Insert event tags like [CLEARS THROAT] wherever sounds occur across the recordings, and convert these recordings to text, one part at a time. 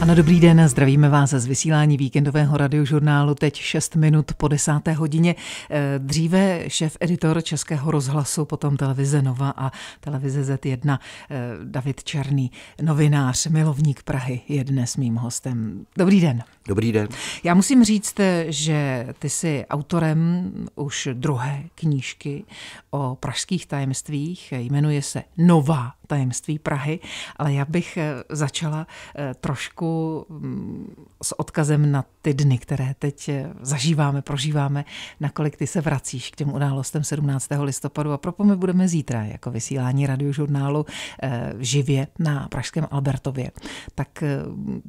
Ano, dobrý den, zdravíme vás z vysílání víkendového radiožurnálu teď 6 minut po 10. hodině. Eh, dříve šéf editor Českého rozhlasu, potom televize Nova a televize Z1, eh, David Černý, novinář, milovník Prahy, je dnes mým hostem. Dobrý den. Dobrý den. Já musím říct, eh, že ty jsi autorem už druhé knížky o pražských tajemstvích, jmenuje se Nová tajemství Prahy, ale já bych eh, začala eh, trošku mm, s odkazem na ty dny, které teď eh, zažíváme, prožíváme, nakolik ty se vracíš k těm událostem 17. listopadu a propo my budeme zítra jako vysílání radiožurnálu živě na Pražském Albertově. Tak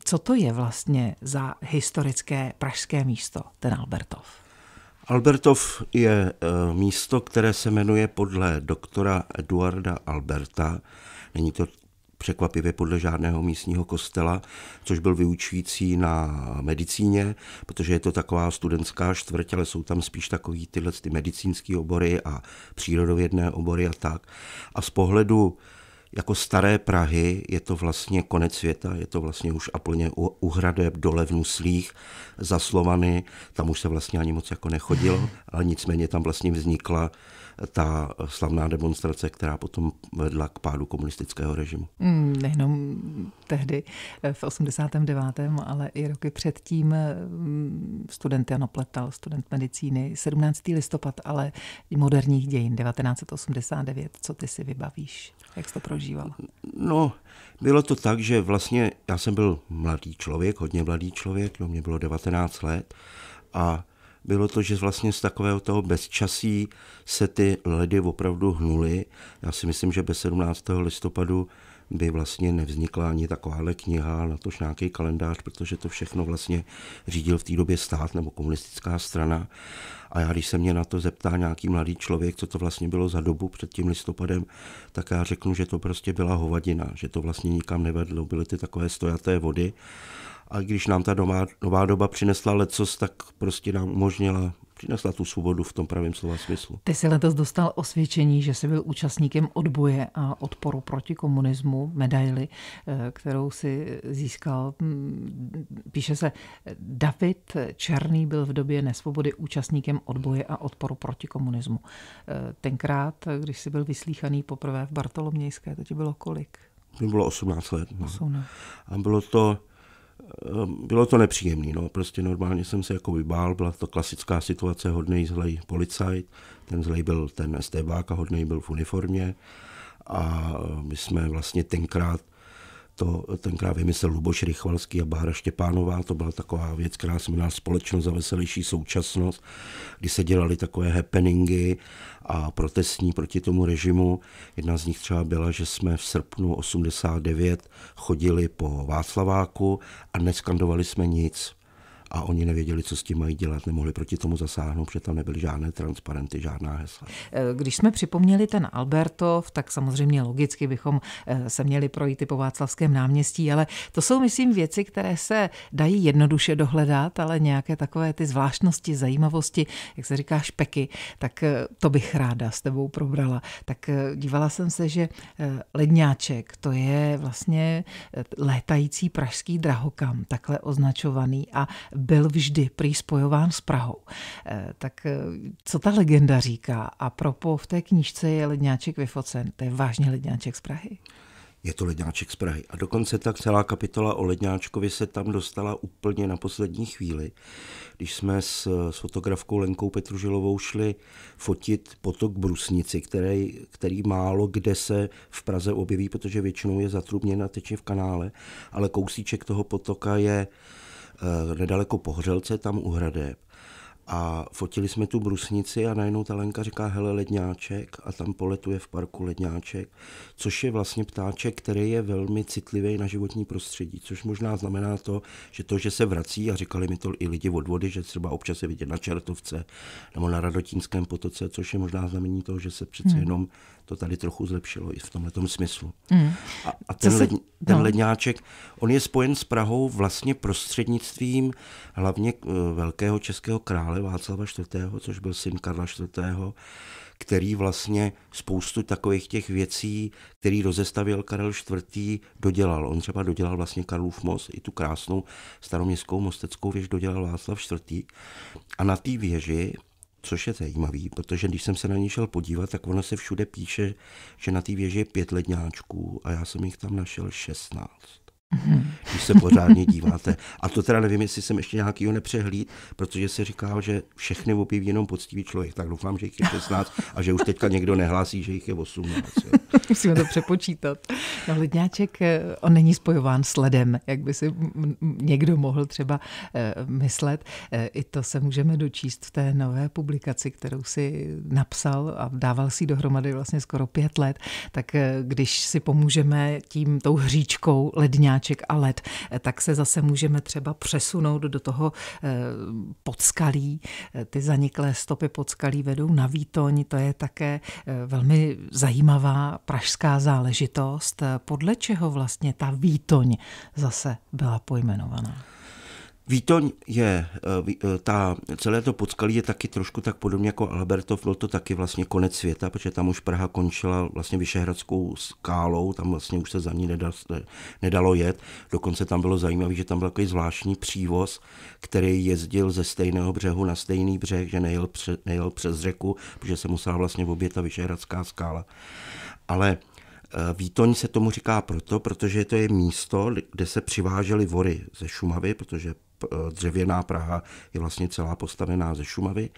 co to je vlastně za historické pražské místo, ten Albertov? Albertov je eh, místo, které se jmenuje podle doktora Eduarda Alberta. Není to překvapivě podle žádného místního kostela, což byl vyučující na medicíně, protože je to taková studentská čtvrť, ale jsou tam spíš takový tyhle ty medicínské obory a přírodovědné obory a tak. A z pohledu jako staré Prahy je to vlastně konec světa, je to vlastně už a plně u, u hradeb, dole v Nuslích, za Slovany, tam už se vlastně ani moc jako nechodilo, ale nicméně tam vlastně vznikla ta slavná demonstrace, která potom vedla k pádu komunistického režimu. Mm, nejenom tehdy eh, v 89., ale i roky předtím eh, mm, student Jan Opletal, student medicíny, 17. listopad, ale i moderních dějin 1989. Co ty si vybavíš? Jak jsi to prožíval? No, bylo to tak, že vlastně já jsem byl mladý člověk, hodně mladý člověk, no mě bylo 19 let a bylo to, že vlastně z takového toho bezčasí se ty ledy opravdu hnuly. Já si myslím, že bez 17. listopadu by vlastně nevznikla ani takováhle kniha, na tož nějaký kalendář, protože to všechno vlastně řídil v té době stát nebo komunistická strana. A já, když se mě na to zeptá nějaký mladý člověk, co to vlastně bylo za dobu před tím listopadem, tak já řeknu, že to prostě byla hovadina, že to vlastně nikam nevedlo. Byly ty takové stojaté vody a když nám ta domá, nová doba přinesla lecos, tak prostě nám umožnila přinesla tu svobodu v tom pravém slova smyslu. Ty jsi letos dostal osvědčení, že jsi byl účastníkem odboje a odporu proti komunismu, medaili, eh, kterou si získal. Hm, píše se, David Černý byl v době nesvobody účastníkem odboje a odporu proti komunismu. Eh, tenkrát, když jsi byl vyslíchaný poprvé v Bartolomějské, to ti bylo kolik? Mě bylo 18 let. No. 18. A bylo to Ehm, bylo to nepříjemné, no, prostě normálně jsem se jako vybál, byla to klasická situace, hodný zlej policajt, ten zlej byl ten STBák a hodný byl v uniformě a ehm, my jsme vlastně tenkrát to tenkrát vymyslel Luboš Rychvalský a Bára Štěpánová. To byla taková věc, která se měla Společnost za veselější současnost, kdy se dělali takové happeningy a protestní proti tomu režimu. Jedna z nich třeba byla, že jsme v srpnu 89 chodili po Václaváku a neskandovali jsme nic a oni nevěděli, co s tím mají dělat, nemohli proti tomu zasáhnout, protože tam nebyly žádné transparenty, žádná hesla. Eh, když jsme připomněli ten Albertov, tak samozřejmě logicky bychom eh, se měli projít i po Václavském náměstí, ale to jsou, myslím, věci, které se dají jednoduše dohledat, ale nějaké takové ty zvláštnosti, zajímavosti, jak se říká špeky, tak eh, to bych ráda s tebou probrala. Tak dívala jsem se, že ledňáček, to je vlastně létající pražský drahokam, takhle označovaný a byl vždy prý s Prahou. Eh, tak eh, co ta legenda říká? A propo v té knížce je ledňáček vyfocen. To je vážně ledňáček z Prahy? Je to ledňáček z Prahy. A dokonce ta celá kapitola o ledňáčkovi se tam dostala úplně na poslední chvíli. Když jsme s, s fotografkou Lenkou Petružilovou šli fotit potok Brusnici, který, který málo kde se v Praze objeví, protože většinou je zatrubněn a teče v kanále, ale kousíček toho potoka je Eh, nedaleko Pohřelce, tam u Hradeb. A fotili jsme tu brusnici a najednou ta Lenka říká, hele, ledňáček a tam poletuje v parku ledňáček, což je vlastně ptáček, který je velmi citlivý na životní prostředí, což možná znamená to, že to, že se vrací, a říkali mi to i lidi od vody, že třeba občas je vidět na Čertovce nebo na Radotínském potoce, což je možná znamení toho, že se přece hmm. jenom to tady trochu zlepšilo i v tomhle smyslu. Mm. A, a ten, se... led, ten no. ledňáček, on je spojen s Prahou vlastně prostřednictvím hlavně eh, velkého českého krále Václava IV., což byl syn Karla IV., který vlastně spoustu takových těch věcí, který rozestavil Karel IV., dodělal. On třeba dodělal vlastně Karlův most, i tu krásnou staroměstskou mosteckou věž dodělal Václav IV. A na té věži Což je zajímavý, protože když jsem se na ní šel podívat, tak ono se všude píše, že na té věži je pět ledňáčků a já jsem jich tam našel šestnáct když se pořádně díváte. A to teda nevím, jestli jsem ještě nějakýho nepřehlíd, protože se říkal, že všechny objeví jenom poctivý člověk. Tak doufám, že jich je 16 a že už teďka někdo nehlásí, že jich je 18. Jo. [LAUGHS] Musíme to přepočítat. No, Lidňáček, eh, on není spojován s ledem, jak by si někdo mohl třeba eh, myslet. Eh, I to se můžeme dočíst v té nové publikaci, kterou si napsal a dával si dohromady vlastně skoro pět let. Tak když si pomůžeme tím tou hříčkou ledňáček, značek a let, eh, tak se zase můžeme třeba přesunout do toho eh, podskalí. Eh, ty zaniklé stopy podskalí vedou na Vítoň, to je také velmi zajímavá pražská záležitost. Podle čeho vlastně ta Vítoň zase byla pojmenovaná? Vítoň je, eh, eh, ta, celé to podskalí je taky trošku tak podobně jako Albertov, byl to taky vlastně konec světa, protože tam už Praha končila vlastně Vyšehradskou skálou, tam vlastně už se za ní nedalo, nedalo jet. Dokonce tam bylo zajímavé, že tam byl takový zvláštní přívoz, který jezdil ze stejného břehu na stejný břeh, že nejel, pře, nejel přes řeku, protože se musela vlastně obět ta Vyšehradská skála. Ale eh, Vítoň se tomu říká proto, protože to je místo, kde se přivážely vory ze Šumavy, protože Eh, dřevěná Praha je vlastně celá postavená ze Šumavy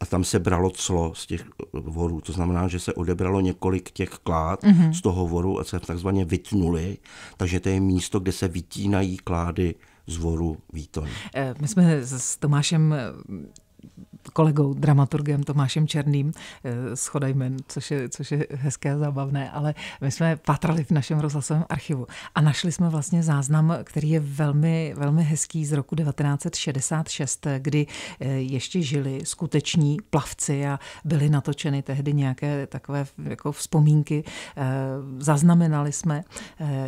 a tam se bralo clo z těch eh, vorů. To znamená, že se odebralo několik těch klád mm-hmm. z toho voru a se takzvaně vytnuli, takže to je místo, kde se vytínají klády zvoru Výton. Eh, my jsme s Tomášem kolegou, dramaturgem Tomášem Černým eh, schodajme, Chodajmen, což je, což je hezké a zábavné, ale my jsme patrali v našem rozhlasovém archivu a našli jsme vlastně záznam, který je velmi, velmi hezký z roku 1966, kdy eh, ještě žili skuteční plavci a byly natočeny tehdy nějaké takové jako vzpomínky. Eh, zaznamenali jsme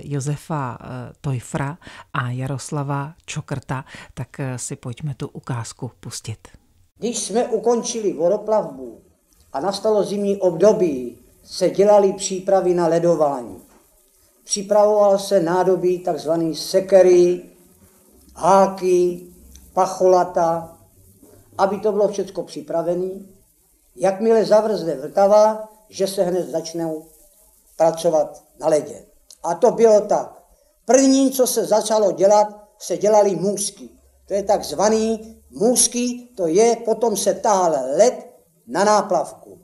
Josefa Tojfra a Jaroslava Čokrta, tak si pojďme tu ukázku pustit. Když jsme ukončili voroplavbu a nastalo zimní období, se dělaly přípravy na ledování. Připravoval se nádobí tzv. sekery, háky, pacholata, aby to bylo všechno připravené. Jakmile zavrzne vrtava, že se hned začnou pracovat na ledě. A to bylo tak. První, co se začalo dělat, se dělali můzky. To je takzvaný můzky, to je, potom se tahal led na náplavku.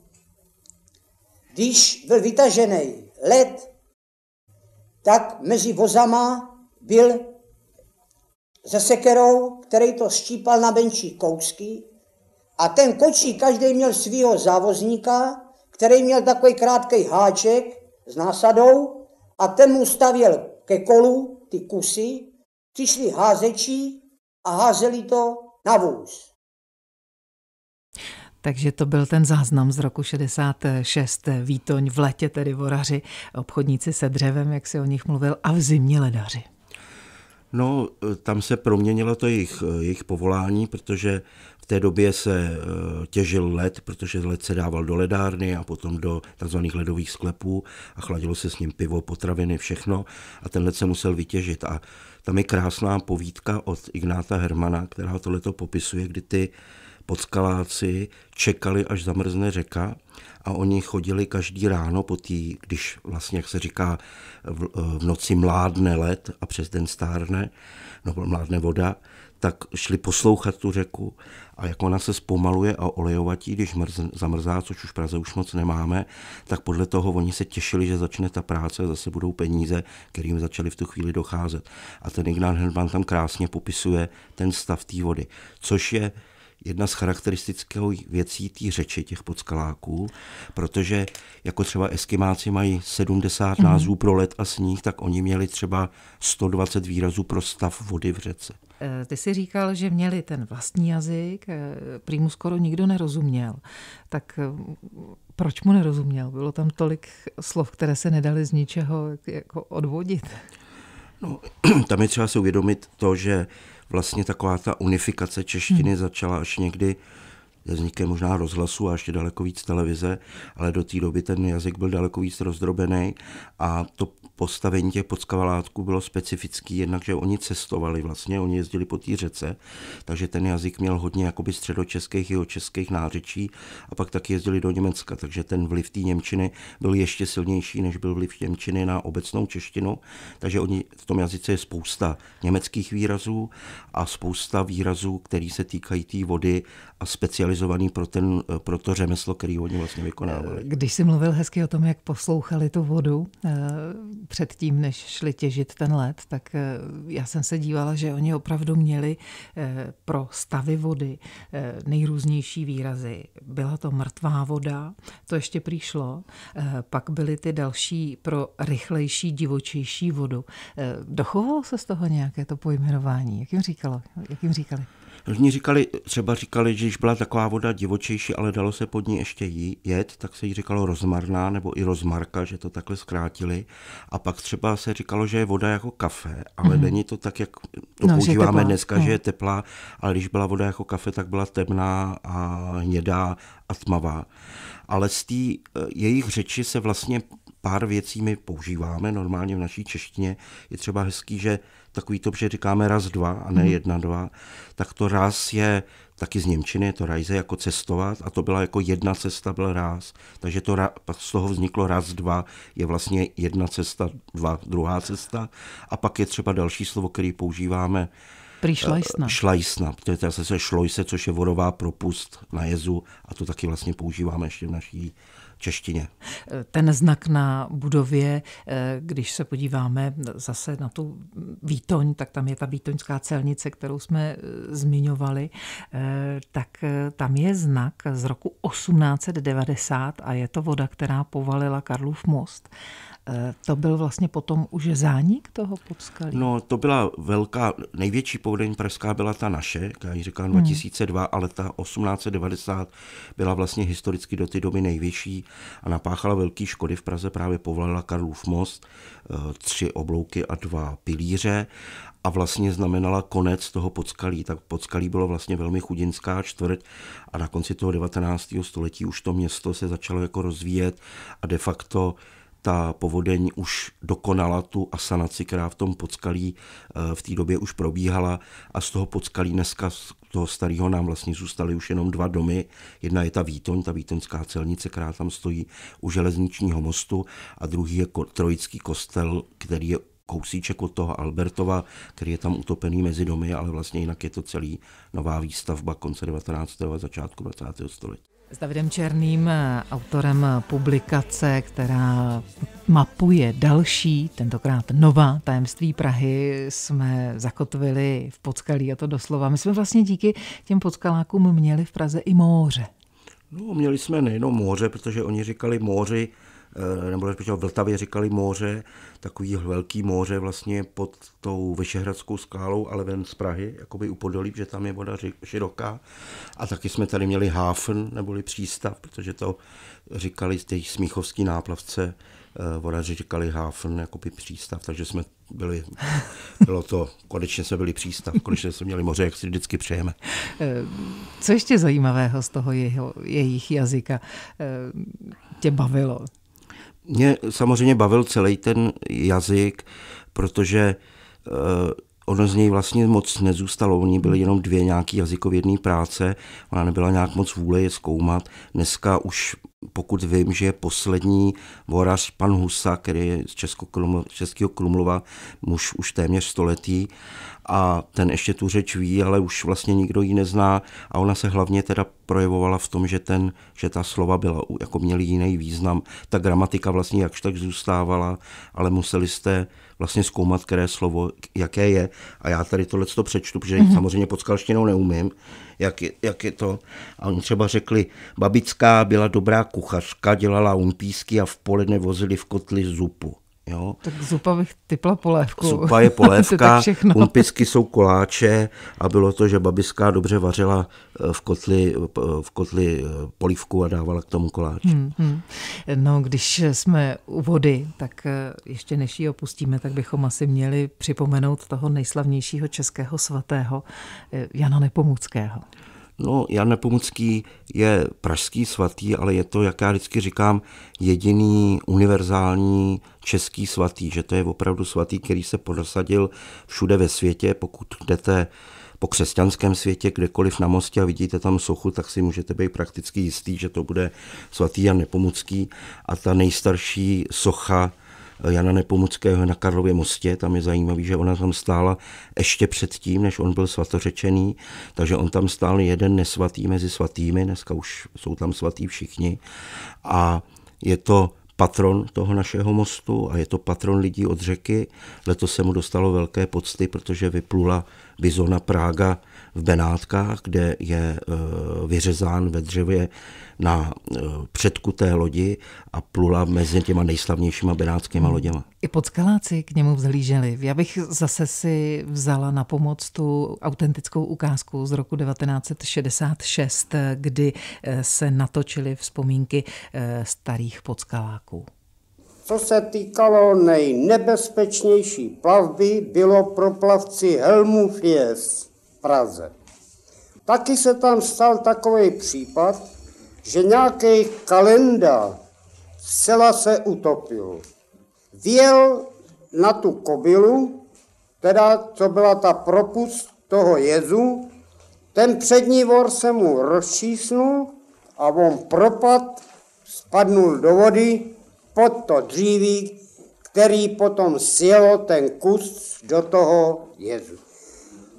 Když byl vytažený led, tak mezi vozama byl se sekerou, který to štípal na menší kousky a ten kočí každý měl svého závozníka, který měl takový krátký háček s násadou a ten mu stavěl ke kolu ty kusy, přišli házečí a házeli to na vůz. Takže to byl ten záznam z roku 66, Vítoň v letě, tedy voraři, obchodníci se dřevem, jak si o nich mluvil, a v zimě ledaři. No, tam se proměnilo to jejich, jejich povolání, protože v té době se eh, těžil led, protože led se dával do ledárny a potom do tzv. ledových sklepů a chladilo se s ním pivo, potraviny, všechno a ten led se musel vytěžit. A tam je krásná povídka od Ignáta Hermana, která tohleto popisuje, kdy ty podskaláci čekali, až zamrzne řeka a oni chodili každý ráno po tý, když vlastně, jak se říká, v, eh, v noci mládne led a přes den stárne, no mládne voda, tak šli poslouchat tu řeku a jak ona se zpomaluje a olejovatí, když mrz, zamrzá, což už v Praze už moc nemáme, tak podle toho oni se těšili, že začne ta práce, zase budou peníze, kterým začaly v tu chvíli docházet. A ten Ignán Hedman tam krásně popisuje ten stav té vody, což je jedna z charakteristických věcí té řeči těch podskaláků, protože jako třeba eskimáci mají 70 mm-hmm. názvů pro led a sníh, tak oni měli třeba 120 výrazů pro stav vody v řece. Eh, ty si říkal, že měli ten vlastní jazyk, eh, prý mu skoro nikdo nerozuměl. Tak eh, proč mu nerozuměl? Bylo tam tolik slov, které se nedaly z ničeho jako odvodit. No, [CLEARS THROAT] tam je třeba si uvědomit to, že vlastně taková ta unifikace češtiny hmm. začala až někdy vznikem možná rozhlasu a ještě daleko víc televize, ale do té doby ten jazyk byl daleko víc rozdrobený a to postavení těch podskavalátků bylo specifický, jednakže že oni cestovali vlastně, oni jezdili po té řece, takže ten jazyk měl hodně jakoby středočeských, českých nářečí a pak taky jezdili do Německa, takže ten vliv té Němčiny byl ještě silnější, než byl vliv Němčiny na obecnou češtinu, takže oni v tom jazyce je spousta německých výrazů a spousta výrazů, které se týkají té tý vody a specializovaných specializovaný pro, ten, pro to řemeslo, který oni vlastně vykonávali. Eh, když jsi mluvil hezky o tom, jak poslouchali tu vodu eh, předtím, než šli těžit ten led, tak eh, já jsem se dívala, že oni opravdu měli pro stavy vody nejrůznější výrazy. Byla to mrtvá voda, to ještě přišlo, pak byly ty další pro rychlejší, divočejší vodu. Dochovalo se z toho nějaké to pojmenování? Jak jim, říkalo? Jak jim říkali? Oni říkali, třeba říkali, že když byla taková voda divočejší, ale dalo se pod ní ještě jí, jet, tak se jí říkalo rozmarná nebo i rozmarka, že to takhle zkrátili. A pak třeba se říkalo, že je voda jako kafe, ale mm-hmm. není to tak, jak to no, používáme že dneska, no. že je no. teplá, ale když byla voda jako kafe, tak byla temná a hnědá a tmavá. Ale z té eh, jejich řeči se vlastně pár věcí my používáme normálně v naší češtině. Je třeba hezký, že takový to, že říkáme raz, dva a ne mm. jedna, dva, tak to raz je taky z Němčiny, je to rajze jako cestovat a to byla jako jedna cesta, byl raz, Takže to ra, z toho vzniklo raz, dva, je vlastně jedna cesta, dva, druhá cesta. A pak je třeba další slovo, který používáme, eh, Šlajsna, to je zase šlojse, což je vodová propust na jezu a to taky vlastně používáme ještě v naší češtině. Ten znak na budově, eh, když se podíváme zase na tu výtoň, tak tam je ta výtoňská celnice, kterou jsme eh, zmiňovali, eh, tak tam je znak z roku 1890 a je to voda, která povalila Karlův most. Eh, to byl vlastně potom už zánik toho podskalí? No, to byla velká, největší povodeň pražská byla ta naše, já ji říkám 2002, hmm. ale ta 1890 byla vlastně historicky do té doby největší a napáchala velké škody. V Praze právě povolala Karlův most, eh, tři oblouky a dva pilíře a vlastně znamenala konec toho podskalí. Tak podskalí bylo vlastně velmi chudinská čtvrť a na konci toho 19. století už to město se začalo jako rozvíjet a de facto ta povodeň už dokonala tu asanaci, která v tom podskalí eh, v té době už probíhala a z toho podskalí dneska z toho starého nám vlastně zůstaly už jenom dva domy. Jedna je ta Vítoň, ta Vítoňská celnice, která tam stojí u železničního mostu a druhý je Trojický kostel, který je kousíček od toho Albertova, který je tam utopený mezi domy, ale vlastně jinak je to celý nová výstavba konce 19. a začátku 20. století. S Davidem Černým, eh, autorem publikace, která mapuje další, tentokrát nová tajemství Prahy, jsme zakotvili v Podskalí a to doslova. My jsme vlastně díky těm podskalákům měli v Praze i moře. No, měli jsme nejenom moře, protože oni říkali moři, Eh, nebo respektive v Vltavě říkali moře, takový velký moře vlastně pod tou Vyšehradskou skálou, ale ven z Prahy, jakoby u Podolí, že tam je voda široká. A taky jsme tady měli háfen, neboli přístav, protože to říkali ty smíchovský náplavce, eh, voda říkali háfen, jakoby přístav, takže jsme byli, bylo to, konečně jsme byli přístav, konečně jsme měli moře, jak si vždycky přejeme. Eh, co ještě zajímavého z toho jeho, jejich jazyka tě bavilo? Mě samozřejmě bavil celý ten jazyk, protože eh, ono z něj vlastně moc nezůstalo. Oni byly jenom dvě nějaký jazykovědné práce, ona nebyla nějak moc vůle je zkoumat. Dneska už pokud vím, že poslední vorař pan Husa, který je z Českého Krumlova, muž už téměř stoletý a ten ještě tu řeč ví, ale už vlastně nikdo ji nezná a ona se hlavně teda projevovala v tom, že, ten, že ta slova byla, jako měly jiný význam. Ta gramatika vlastně jakž tak zůstávala, ale museli jste vlastně zkoumat, které slovo, jaké je. A já tady tohle to přečtu, protože mm-hmm. samozřejmě pod skalštinou neumím, jak je, jak je to. A oni třeba řekli, babická byla dobrá kuchařka, dělala umpísky a v poledne vozili v kotli zupu. Jo. Tak zupa bych typla polévku. Zupa [LAUGHS] je polévka, umpisky jsou koláče a bylo to, že babiska dobře vařila eh, v kotli, eh, v kotli eh, polívku a dávala k tomu koláč. Hmm, hmm. No, když jsme u vody, tak ještě než ji opustíme, tak bychom asi měli připomenout toho nejslavnějšího českého svatého Jana Nepomuckého. No, Jan Nepomucký je pražský svatý, ale je to, jak já vždycky říkám, jediný univerzální český svatý, že to je opravdu svatý, který se prosadil všude ve světě, pokud jdete po křesťanském světě, kdekoliv na mostě a vidíte tam sochu, tak si můžete být prakticky jistý, že to bude svatý Jan Nepomucký a ta nejstarší socha Eh, Jana Nepomuckého na Karlově mostě. Tam je zajímavý, že ona tam stála ještě předtím, než on byl svatořečený, takže on tam stál jeden nesvatý mezi svatými, dneska už jsou tam svatí všichni. A je to patron toho našeho mostu a je to patron lidí od řeky. Letos se mu dostalo velké pocty, protože vyplula Bizona Prága v Benátkách, kde je eh, vyřezán ve dřevě na eh, předku té lodi a plula mezi těma nejslavnějšíma benátskýma hmm. loděma. I podskaláci k němu vzhlíželi. Já bych zase si vzala na pomoc tu autentickou ukázku z roku 1966, kdy eh, se natočily vzpomínky starých podskaláků. Co se týkalo nejnebezpečnější plavby, bylo pro plavci Helmu Fies. Praze. Taky se tam stal takový případ, že nějaký kalenda zcela se utopil. Věl na tu kobylu, teda co byla ta propust toho jezu, ten přední vor se mu rozčísnul a on propad, spadnul do vody pod to dříví, který potom sjelo ten kus do toho jezu.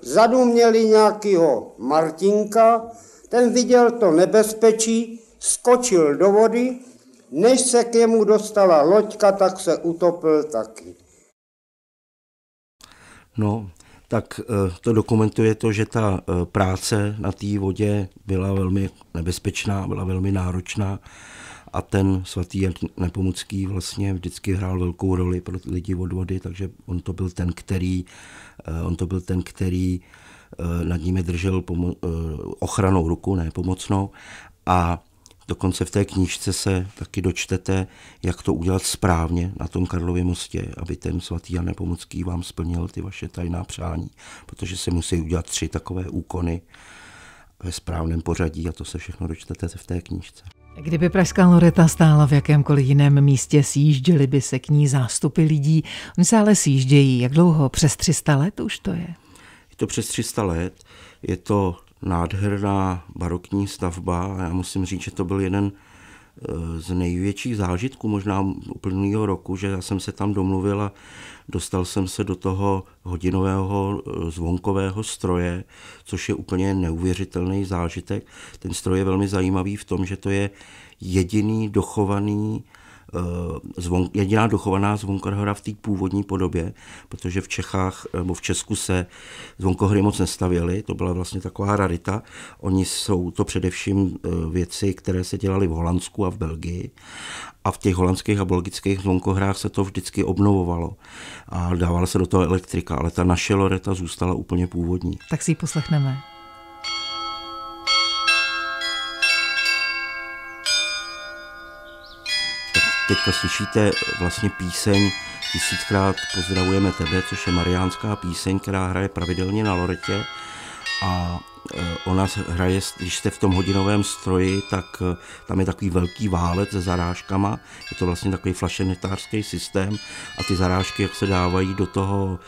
Vzadu měli nějakého Martinka, ten viděl to nebezpečí, skočil do vody, než se k němu dostala loďka, tak se utopil taky. No, tak eh, to dokumentuje to, že ta eh, práce na té vodě byla velmi nebezpečná, byla velmi náročná a ten svatý Jan Nepomucký vlastně vždycky hrál velkou roli pro lidi od vody, takže on to byl ten, který, eh, on to byl ten, který eh, nad nimi držel pomo- eh, ochranou ruku, ne pomocnou. A dokonce v té knížce se taky dočtete, jak to udělat správně na tom Karlově mostě, aby ten svatý Jan Nepomucký vám splnil ty vaše tajná přání, protože se musí udělat tři takové úkony ve správném pořadí a to se všechno dočtete v té knížce. Kdyby Pražská Loreta stála v jakémkoliv jiném místě, sjížděli by se k ní zástupy lidí. Oni se ale sjíždějí. Jak dlouho? Přes 300 let už to je? Je to přes 300 let. Je to nádherná barokní stavba. Já musím říct, že to byl jeden z největších zážitků možná uplynulého roku, že já jsem se tam domluvil a dostal jsem se do toho hodinového eh, zvonkového stroje, což je úplně neuvěřitelný zážitek. Ten stroj je velmi zajímavý v tom, že to je jediný dochovaný Eh, zvon, jediná dochovaná zvonkohra v té původní podobě, protože v Čechách nebo v Česku se zvonkohry moc nestavěly, to byla vlastně taková rarita. Oni jsou to především eh, věci, které se dělaly v Holandsku a v Belgii a v těch holandských a belgických zvonkohrách se to vždycky obnovovalo a dávala se do toho elektrika, ale ta naše loreta zůstala úplně původní. Tak si ji poslechneme. Teďka slyšíte vlastně píseň Tisíckrát pozdravujeme tebe, což je mariánská píseň, která hraje pravidelně na Loretě. A Eh, ona hraje, když jste v tom hodinovém stroji, tak eh, tam je takový velký válec se zarážkama, je to vlastně takový flašenetářský systém a ty zarážky, jak se dávají do toho,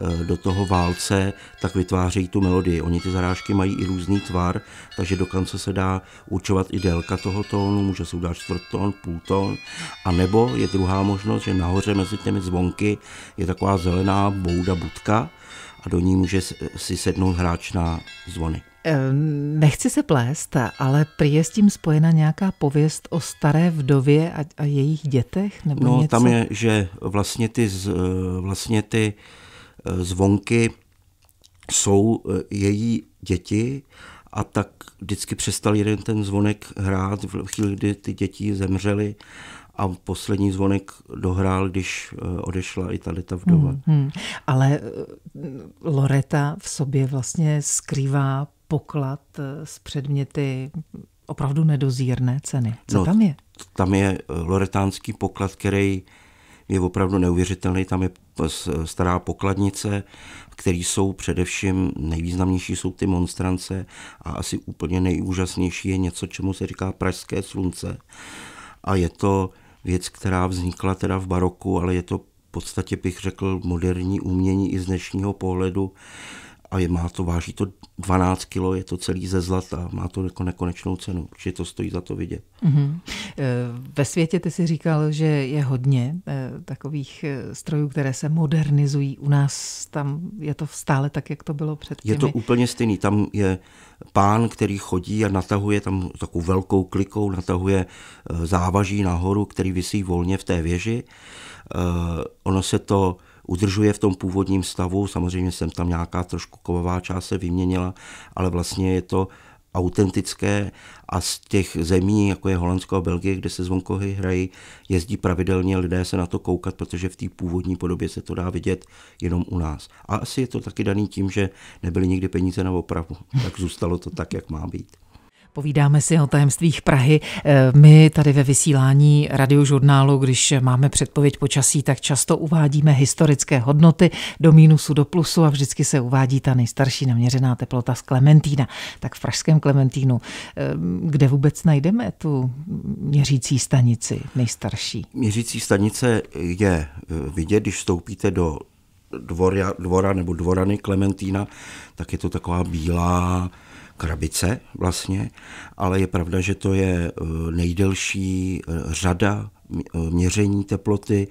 eh, do toho válce, tak vytvářejí tu melodii. Oni ty zarážky mají i různý tvar, takže dokonce se dá určovat i délka toho tónu, může se udělat půl tón, a nebo je druhá možnost, že nahoře mezi těmi zvonky je taková zelená bouda budka, a do ní může si sednout hráč na zvony. Nechci se plést, ale prý je s tím spojena nějaká pověst o staré vdově a, a jejich dětech? Nebo no něco? tam je, že vlastně ty, eh, vlastně ty eh, zvonky jsou eh, její děti a tak vždycky přestal jeden ten zvonek hrát v chvíli, kdy ty děti zemřely a poslední zvonek dohrál, když eh, odešla i tady ta vdova. Hmm, hmm. Ale eh, Loreta v sobě vlastně skrývá poklad eh, s předměty opravdu nedozírné ceny. Co no, tam je? Tam je loretánský poklad, který je opravdu neuvěřitelný. Tam je stará pokladnice, který jsou především nejvýznamnější jsou ty monstrance a asi úplně nejúžasnější je něco, čemu se říká Pražské slunce. A je to věc, která vznikla teda v baroku, ale je to v podstatě bych řekl moderní umění i z dnešního pohledu a je, má to, váží to 12 kilo, je to celý ze zlata, má to jako nekonečnou cenu, určitě to stojí za to vidět. Mm-hmm. Ve světě ty si říkal, že je hodně eh, takových eh, strojů, které se modernizují. U nás tam je to stále tak, jak to bylo před těmi... Je to úplně stejný. Tam je pán, který chodí a natahuje tam takovou velkou klikou, natahuje závaží nahoru, který vysí volně v té věži. Ono se to udržuje v tom původním stavu. Samozřejmě jsem tam nějaká trošku kovová část se vyměnila, ale vlastně je to autentické a z těch zemí, jako je Holandsko a Belgie, kde se zvonkohy hrají, jezdí pravidelně lidé se na to koukat, protože v té původní podobě se to dá vidět jenom u nás. A asi je to taky daný tím, že nebyly nikdy peníze na opravu, tak zůstalo to tak, jak má být. Povídáme si o tajemstvích Prahy. Eh, my tady ve vysílání radiožurnálu, když máme předpověď počasí, tak často uvádíme historické hodnoty do mínusu, do plusu a vždycky se uvádí ta nejstarší naměřená teplota z Klementína. Tak v pražském Klementínu, eh, kde vůbec najdeme tu měřící stanici nejstarší? Měřící stanice je eh, vidět, když vstoupíte do dvora, dvora nebo dvorany Klementína, tak je to taková bílá krabice vlastně, ale je pravda, že to je eh, nejdelší eh, řada eh, měření teploty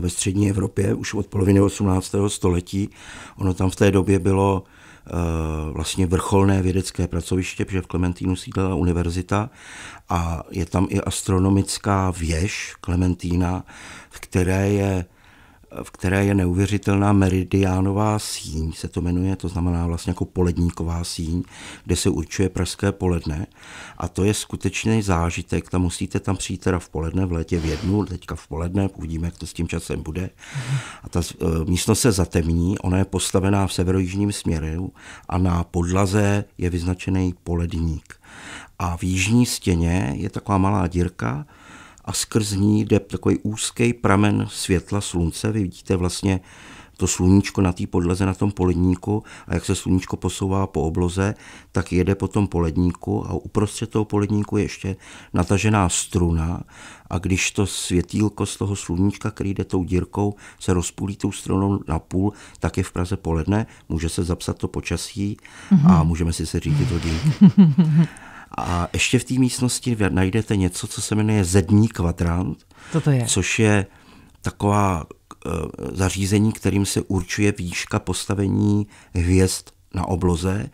ve střední Evropě už od poloviny 18. století. Ono tam v té době bylo vlastně vrcholné vědecké pracoviště, protože v Klementínu sídlila univerzita a je tam i astronomická věž Klementína, v které je v které je neuvěřitelná meridiánová síň, se to jmenuje, to znamená vlastně jako poledníková síň, kde se určuje pražské poledne. A to je skutečný zážitek, tam musíte tam přijít teda v poledne, v létě v jednu, teďka v poledne, uvidíme, jak to s tím časem bude. A ta eh, místnost se zatemní, ona je postavená v severojižním směru a na podlaze je vyznačený poledník. A v jižní stěně je taková malá dírka, a skrz ní jde takový úzký pramen světla slunce. Vy vidíte vlastně to sluníčko na té podleze na tom poledníku a jak se sluníčko posouvá po obloze, tak jede po tom poledníku a uprostřed toho poledníku je ještě natažená struna a když to světílko z toho sluníčka, který jde tou dírkou, se rozpůlí tou strunou na půl, tak je v Praze poledne, může se zapsat to počasí a mhm. můžeme si se řídit hodinky. [LAUGHS] A ještě v té místnosti najdete něco, co se jmenuje zední kvadrant, co to je? což je taková eh, zařízení, kterým se určuje výška postavení hvězd na obloze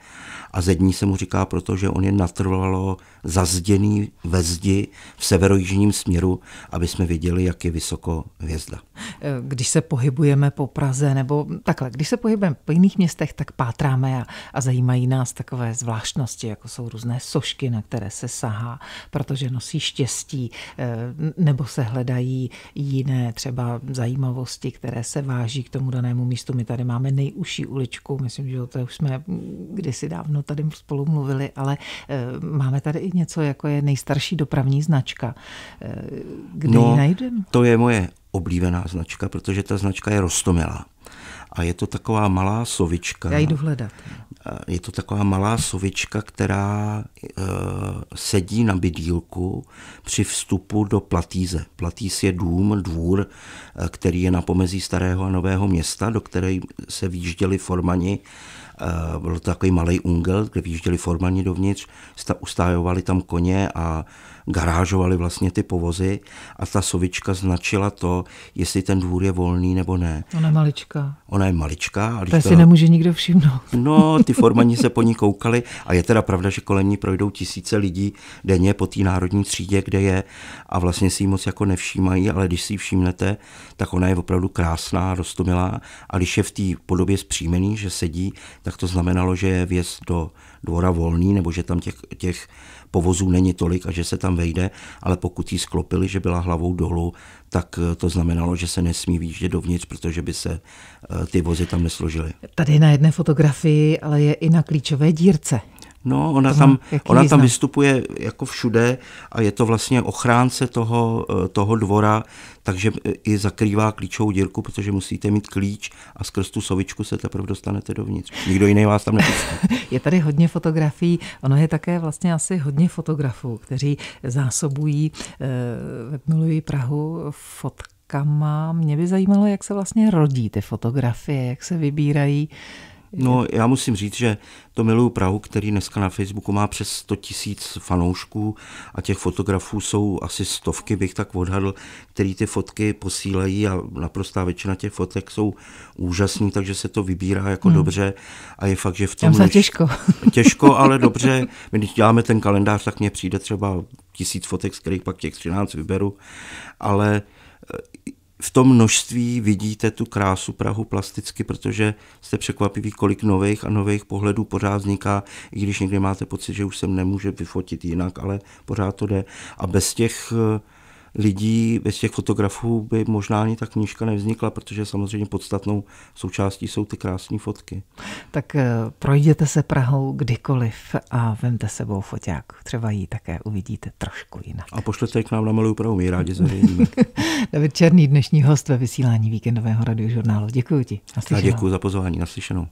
a zední se mu říká, protože on je natrvalo zazděný ve zdi v severojižním směru, aby jsme věděli, jak je vysoko hvězda. Eh, když se pohybujeme po Praze nebo takhle, když se pohybujeme po jiných městech, tak pátráme a, a zajímají nás takové zvláštnosti, jako jsou různé sošky, na které se sahá, protože nosí štěstí, eh, nebo se hledají jiné třeba zajímavosti, které se váží k tomu danému místu. My tady máme nejužší uličku, myslím, že o to už jsme mm, kdysi dávno tady spolu mluvili, ale eh, máme tady i něco jako je nejstarší dopravní značka. E, kde no, ji najdeme? To je moje oblíbená značka, protože ta značka je rostomilá. A je to taková malá sovička. Já jdu hledat. Je to taková malá sovička, která e, sedí na bydílku při vstupu do Platíze. Platýz je dům, dvůr, e, který je na pomezí starého a nového města, do které se výjížděli formani Eh, byl to takový malý ungel, kde vyjížděli formálně dovnitř, ustájovali tam koně a garážovali vlastně ty povozy a ta sovička značila to, jestli ten dvůr je volný nebo ne. Ona je malička. Ona je malička A to si nemůže nikdo všimnout. No, ty formani se po ní koukali a je teda pravda, že kolem ní projdou tisíce lidí denně po té národní třídě, kde je a vlastně si ji moc jako nevšímají, ale když si ji všimnete, tak ona je opravdu krásná, rostomilá a když je v té podobě zpříjmený, že sedí, tak to znamenalo, že je věc do dvora volný, nebo že tam těch, těch povozů není tolik a že se tam vejde, ale pokud ji sklopili, že byla hlavou dolů, tak eh, to znamenalo, že se nesmí výjíždět dovnitř, protože by se eh, ty vozy tam nesložily. Tady na jedné fotografii ale je i na klíčové dírce No, ona tam, ona tam vystupuje jako všude a je to vlastně ochránce toho, eh, toho dvora, takže eh, i zakrývá klíčovou dírku, protože musíte mít klíč a skrz tu sovičku se teprve dostanete dovnitř. Nikdo jiný vás tam nepustí. [LAUGHS] je tady hodně fotografií, ono je také vlastně asi hodně fotografů, kteří zásobují, eh, milují Prahu, fotkama. Mě by zajímalo, jak se vlastně rodí ty fotografie, jak se vybírají. Eh, No, já musím říct, že to miluju Prahu, který dneska na Facebooku má přes 100 tisíc fanoušků a těch fotografů jsou asi stovky, bych tak odhadl, který ty fotky posílají a naprostá většina těch fotek jsou úžasný, takže se to vybírá jako hmm. dobře a je fakt, že v tom... Tam těžko. [LAUGHS] těžko, ale [LAUGHS] dobře. My když děláme ten kalendář, tak mně přijde třeba tisíc fotek, z kterých pak těch 13 vyberu, ale v tom množství vidíte tu krásu Prahu plasticky, protože jste překvapiví, kolik nových a nových pohledů pořád vzniká, i když někdy máte pocit, že už se nemůže vyfotit jinak, ale pořád to jde. A bez těch eh, lidí, bez těch fotografů by možná ani ta knížka nevznikla, protože samozřejmě podstatnou součástí jsou ty krásné fotky. Tak eh, projděte se Prahou kdykoliv a vemte sebou foťák. Třeba ji také uvidíte trošku jinak. A pošlete k nám na Malou Prahu, my rádi zavěníme. [LAUGHS] David Černý, dnešní host ve vysílání víkendového radiožurnálu. Děkuji ti. Naslyšenou. děkuji za pozvání. Naslyšenou.